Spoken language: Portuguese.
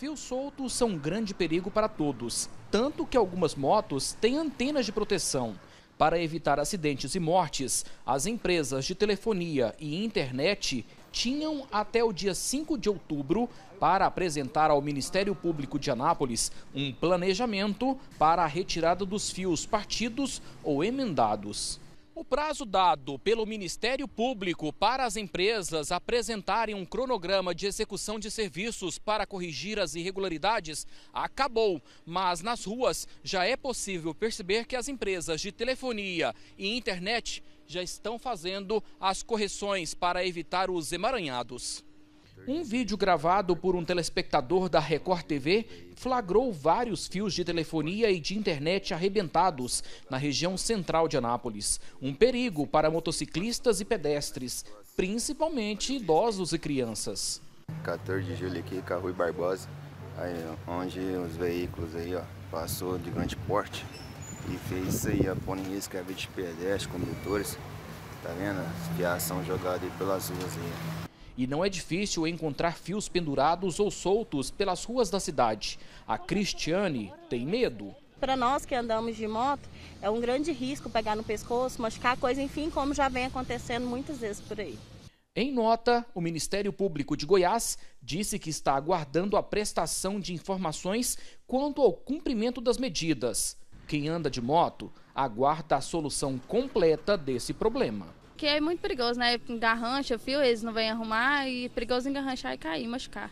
Fios soltos são um grande perigo para todos, tanto que algumas motos têm antenas de proteção. Para evitar acidentes e mortes, as empresas de telefonia e internet tinham até o dia 5 de outubro para apresentar ao Ministério Público de Anápolis um planejamento para a retirada dos fios partidos ou emendados. O prazo dado pelo Ministério Público para as empresas apresentarem um cronograma de execução de serviços para corrigir as irregularidades acabou, mas nas ruas já é possível perceber que as empresas de telefonia e internet já estão fazendo as correções para evitar os emaranhados. Um vídeo gravado por um telespectador da Record TV flagrou vários fios de telefonia e de internet arrebentados na região central de Anápolis. Um perigo para motociclistas e pedestres, principalmente idosos e crianças. 14 de julho aqui, Carrui Barbosa, aí, onde os veículos aí, ó, passou de grande porte e fez isso aí, ó, pondo em risco a vida de pedestres, condutores. Tá vendo? As piaças são aí pelas ruas aí e não é difícil encontrar fios pendurados ou soltos pelas ruas da cidade. A Cristiane tem medo. Para nós que andamos de moto, é um grande risco pegar no pescoço, machucar coisa, enfim, como já vem acontecendo muitas vezes por aí. Em nota, o Ministério Público de Goiás disse que está aguardando a prestação de informações quanto ao cumprimento das medidas. Quem anda de moto aguarda a solução completa desse problema. Porque é muito perigoso, né? Engarrancha, fio, eles não vêm arrumar e é perigoso engarranchar e cair, machucar.